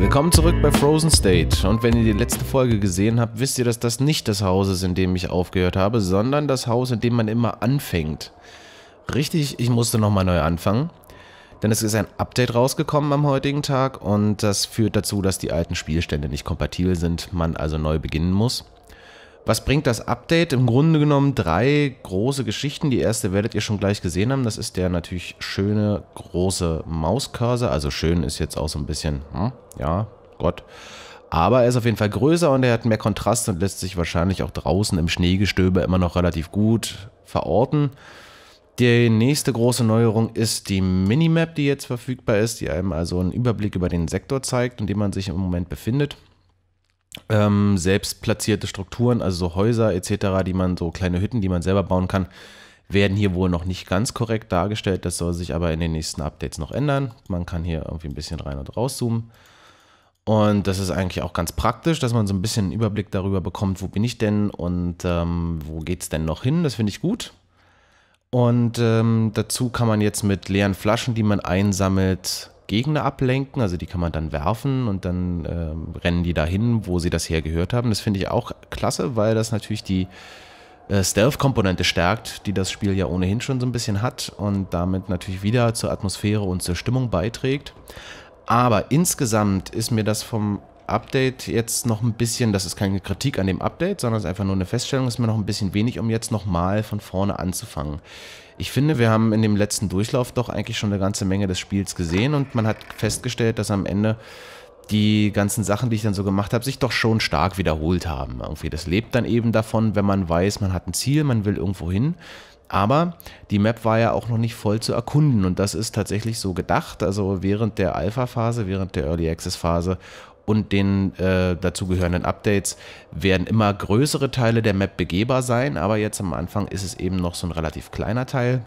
Willkommen zurück bei Frozen State. Und wenn ihr die letzte Folge gesehen habt, wisst ihr, dass das nicht das Haus ist, in dem ich aufgehört habe, sondern das Haus, in dem man immer anfängt. Richtig, ich musste nochmal neu anfangen. Denn es ist ein Update rausgekommen am heutigen Tag und das führt dazu, dass die alten Spielstände nicht kompatibel sind, man also neu beginnen muss. Was bringt das Update? Im Grunde genommen drei große Geschichten. Die erste werdet ihr schon gleich gesehen haben. Das ist der natürlich schöne große Mauscursor. Also schön ist jetzt auch so ein bisschen, hm, ja, Gott. Aber er ist auf jeden Fall größer und er hat mehr Kontrast und lässt sich wahrscheinlich auch draußen im Schneegestöber immer noch relativ gut verorten. Die nächste große Neuerung ist die Minimap, die jetzt verfügbar ist, die einem also einen Überblick über den Sektor zeigt, in dem man sich im Moment befindet ähm, selbst platzierte Strukturen, also so Häuser etc., die man so kleine Hütten, die man selber bauen kann, werden hier wohl noch nicht ganz korrekt dargestellt. Das soll sich aber in den nächsten Updates noch ändern. Man kann hier irgendwie ein bisschen rein und raus zoomen. Und das ist eigentlich auch ganz praktisch, dass man so ein bisschen einen Überblick darüber bekommt, wo bin ich denn und ähm, wo geht es denn noch hin. Das finde ich gut. Und ähm, dazu kann man jetzt mit leeren Flaschen, die man einsammelt, Gegner ablenken, also die kann man dann werfen und dann äh, rennen die dahin, wo sie das hergehört haben. Das finde ich auch klasse, weil das natürlich die äh, Stealth-Komponente stärkt, die das Spiel ja ohnehin schon so ein bisschen hat und damit natürlich wieder zur Atmosphäre und zur Stimmung beiträgt. Aber insgesamt ist mir das vom Update jetzt noch ein bisschen, das ist keine Kritik an dem Update, sondern es ist einfach nur eine Feststellung, ist mir noch ein bisschen wenig, um jetzt nochmal von vorne anzufangen. Ich finde, wir haben in dem letzten Durchlauf doch eigentlich schon eine ganze Menge des Spiels gesehen und man hat festgestellt, dass am Ende die ganzen Sachen, die ich dann so gemacht habe, sich doch schon stark wiederholt haben. Irgendwie, das lebt dann eben davon, wenn man weiß, man hat ein Ziel, man will irgendwo hin. Aber die Map war ja auch noch nicht voll zu erkunden und das ist tatsächlich so gedacht. Also während der Alpha-Phase, während der Early Access-Phase und den äh, dazugehörenden Updates werden immer größere Teile der Map begehbar sein, aber jetzt am Anfang ist es eben noch so ein relativ kleiner Teil.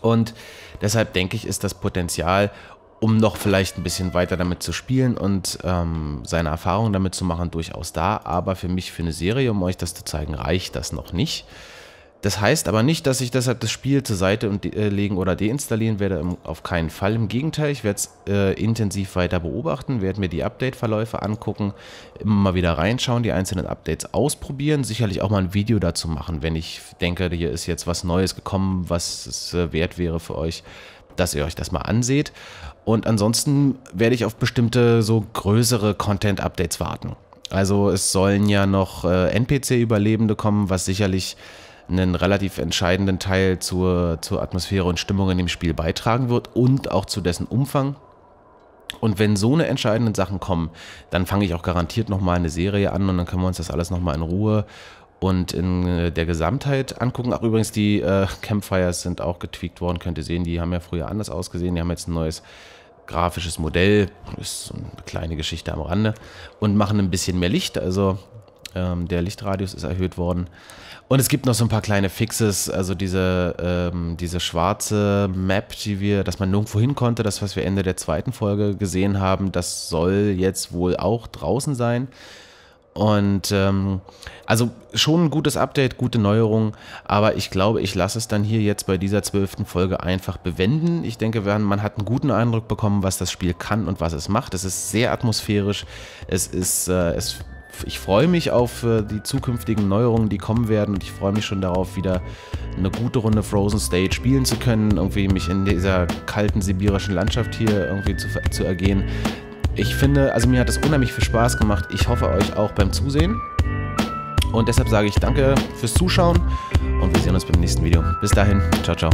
Und deshalb denke ich, ist das Potenzial, um noch vielleicht ein bisschen weiter damit zu spielen und ähm, seine Erfahrungen damit zu machen, durchaus da. Aber für mich, für eine Serie, um euch das zu zeigen, reicht das noch nicht. Das heißt aber nicht, dass ich deshalb das Spiel zur Seite und, äh, legen oder deinstallieren werde, auf keinen Fall. Im Gegenteil, ich werde es äh, intensiv weiter beobachten, werde mir die Update-Verläufe angucken, immer mal wieder reinschauen, die einzelnen Updates ausprobieren, sicherlich auch mal ein Video dazu machen, wenn ich denke, hier ist jetzt was Neues gekommen, was es äh, wert wäre für euch, dass ihr euch das mal anseht. Und ansonsten werde ich auf bestimmte so größere Content-Updates warten. Also es sollen ja noch äh, NPC-Überlebende kommen, was sicherlich einen relativ entscheidenden Teil zur, zur Atmosphäre und Stimmung in dem Spiel beitragen wird und auch zu dessen Umfang. Und wenn so eine entscheidenden Sachen kommen, dann fange ich auch garantiert nochmal eine Serie an und dann können wir uns das alles nochmal in Ruhe und in äh, der Gesamtheit angucken. Ach, übrigens, die äh, Campfires sind auch getweakt worden, könnt ihr sehen. Die haben ja früher anders ausgesehen. Die haben jetzt ein neues grafisches Modell. ist so eine kleine Geschichte am Rande. Und machen ein bisschen mehr Licht. Also ähm, der Lichtradius ist erhöht worden. Und es gibt noch so ein paar kleine Fixes, also diese, ähm, diese schwarze Map, die wir, dass man nirgendwo hin konnte, das, was wir Ende der zweiten Folge gesehen haben, das soll jetzt wohl auch draußen sein. Und ähm, also schon ein gutes Update, gute Neuerungen, aber ich glaube, ich lasse es dann hier jetzt bei dieser zwölften Folge einfach bewenden. Ich denke, man hat einen guten Eindruck bekommen, was das Spiel kann und was es macht. Es ist sehr atmosphärisch, es ist, äh, es ich freue mich auf äh, die zukünftigen Neuerungen, die kommen werden. Und ich freue mich schon darauf, wieder eine gute Runde Frozen State spielen zu können, irgendwie mich in dieser kalten sibirischen Landschaft hier irgendwie zu, zu ergehen. Ich finde, also mir hat das unheimlich viel Spaß gemacht. Ich hoffe euch auch beim Zusehen. Und deshalb sage ich danke fürs Zuschauen und wir sehen uns beim nächsten Video. Bis dahin, ciao, ciao.